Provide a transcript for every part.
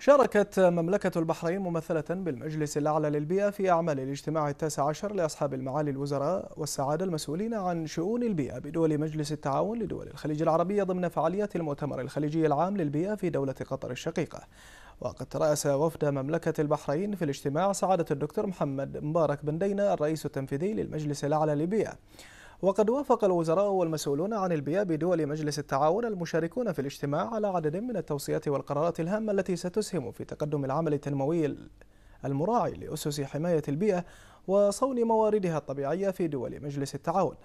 شاركت مملكة البحرين ممثلة بالمجلس الأعلى للبيئة في أعمال الاجتماع التاسع عشر لأصحاب المعالي الوزراء والسعادة المسؤولين عن شؤون البيئة بدول مجلس التعاون لدول الخليج العربية ضمن فعاليات المؤتمر الخليجي العام للبيئة في دولة قطر الشقيقة وقد رأس وفد مملكة البحرين في الاجتماع سعادة الدكتور محمد مبارك بن دينا الرئيس التنفيذي للمجلس الأعلى للبيئة وقد وافق الوزراء والمسؤولون عن البيئة بدول مجلس التعاون المشاركون في الاجتماع على عدد من التوصيات والقرارات الهامة التي ستسهم في تقدم العمل التنموي المراعي لأسس حماية البيئة وصون مواردها الطبيعية في دول مجلس التعاون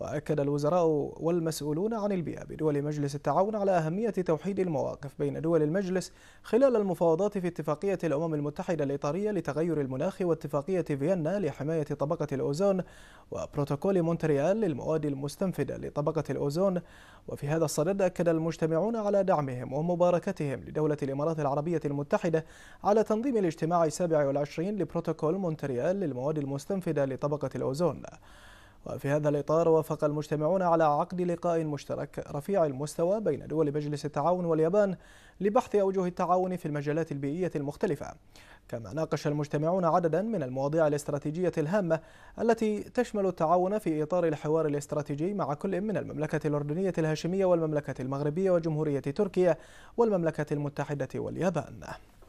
وأكد الوزراء والمسؤولون عن البيئة بدول مجلس التعاون على أهمية توحيد المواقف بين دول المجلس خلال المفاوضات في اتفاقية الأمم المتحدة الإطارية لتغير المناخ واتفاقية فيينا لحماية طبقة الأوزون وبروتوكول مونتريال للمواد المستنفدة لطبقة الأوزون وفي هذا الصدد أكد المجتمعون على دعمهم ومباركتهم لدولة الإمارات العربية المتحدة على تنظيم الاجتماع السابع والعشرين لبروتوكول مونتريال للمواد المستنفدة لطبقة الأوزون وفي هذا الإطار وافق المجتمعون على عقد لقاء مشترك رفيع المستوى بين دول مجلس التعاون واليابان لبحث أوجه التعاون في المجالات البيئية المختلفة كما ناقش المجتمعون عددا من المواضيع الاستراتيجية الهامة التي تشمل التعاون في إطار الحوار الاستراتيجي مع كل من المملكة الأردنية الهاشمية والمملكة المغربية وجمهورية تركيا والمملكة المتحدة واليابان